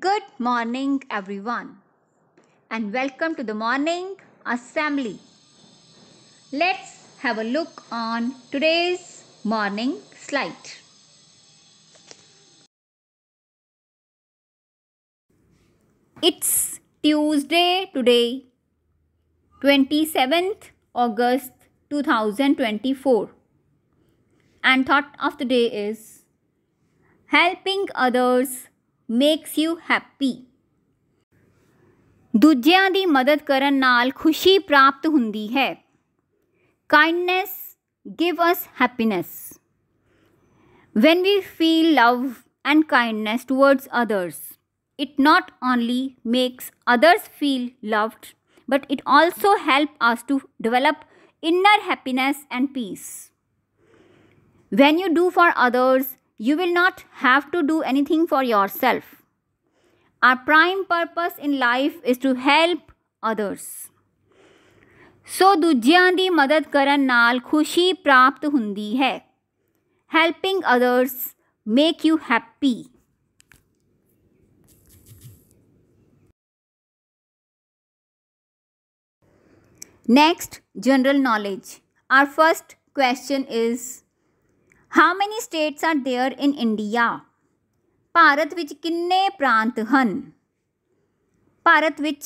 Good morning, everyone, and welcome to the morning assembly. Let's have a look on today's morning slide. It's Tuesday today, 27th August 2024, and thought of the day is helping others makes you happy ਦੂਜਿਆਂ ਦੀ ਮਦਦ ਕਰਨ ਨਾਲ ਖੁਸ਼ੀ ਪ੍ਰਾਪਤ ਹੁੰਦੀ ਹੈ kindness give us happiness when we feel love and kindness towards others it not only makes others feel loved but it also help us to develop inner happiness and peace when you do for others You will not have to do anything for yourself. Our prime purpose in life is to help others. So, ਦੂਜਿਆਂ ਦੀ ਮਦਦ ਕਰਨ ਨਾਲ ਖੁਸ਼ੀ ਪ੍ਰਾਪਤ ਹੁੰਦੀ ਹੈ helping others make Next, general knowledge. Our first question is how many states are there in India Bharat ਵਿੱਚ ਕਿੰਨੇ ਪ੍ਰਾਂਤ ਹਨ ਭਾਰਤ ਵਿੱਚ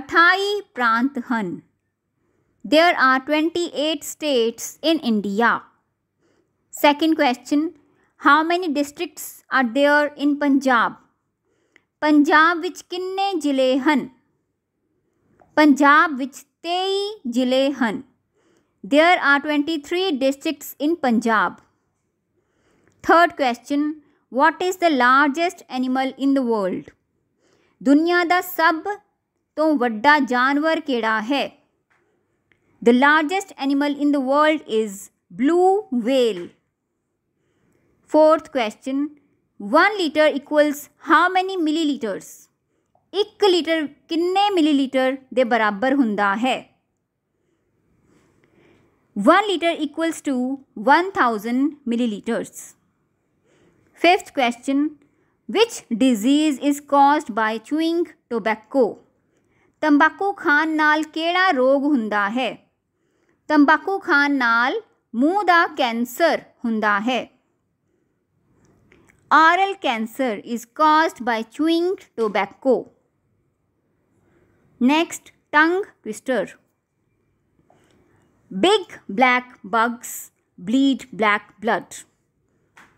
28 ਪ੍ਰਾਂਤ ਹਨ there are 28 states in India. Second question How many districts are there in Punjab? Punjab ਵਿੱਚ ਕਿੰਨੇ ਜ਼ਿਲ੍ਹੇ ਹਨ ਪੰਜਾਬ ਵਿੱਚ 23 ਜ਼ਿਲ੍ਹੇ ਹਨ There are 23 districts in Punjab. Third question what is the largest animal in the world दुनिया का सब तो व्डा जानवर केड़ा है the largest animal in the world is blue whale fourth question one litre equals how many millilitres एक litre किन्ने मिली लीटर के बराबर हों है one litre equals to one thousand millilitres fifth question which disease is cause by chewing tobacco तंबाकू खान नाल केड़ा रोग हुंदा है तंबाकू खान नाल मुंह दा कैंसर हुंदा है oral cancer is caused by chewing tobacco next tongue twister big black bugs bleed black blood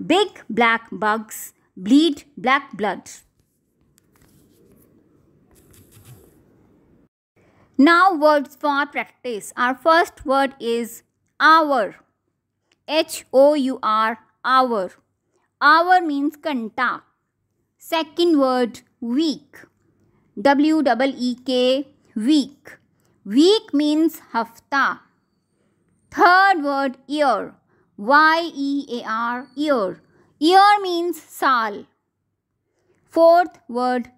Big black bugs bleed black blood. Now words for practice. Our first word is hour. H O U R hour. Hour means kanta. Second word week. W E E K week. Week means hafta. Third word year. Y E A R, year. Year means sal. Fourth word,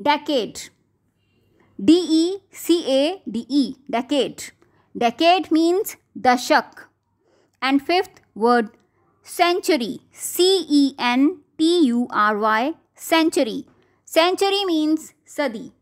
decade. D E C A D E, decade. Decade means dashak. And fifth word, century. C E N T U R Y, century. Century means sadi.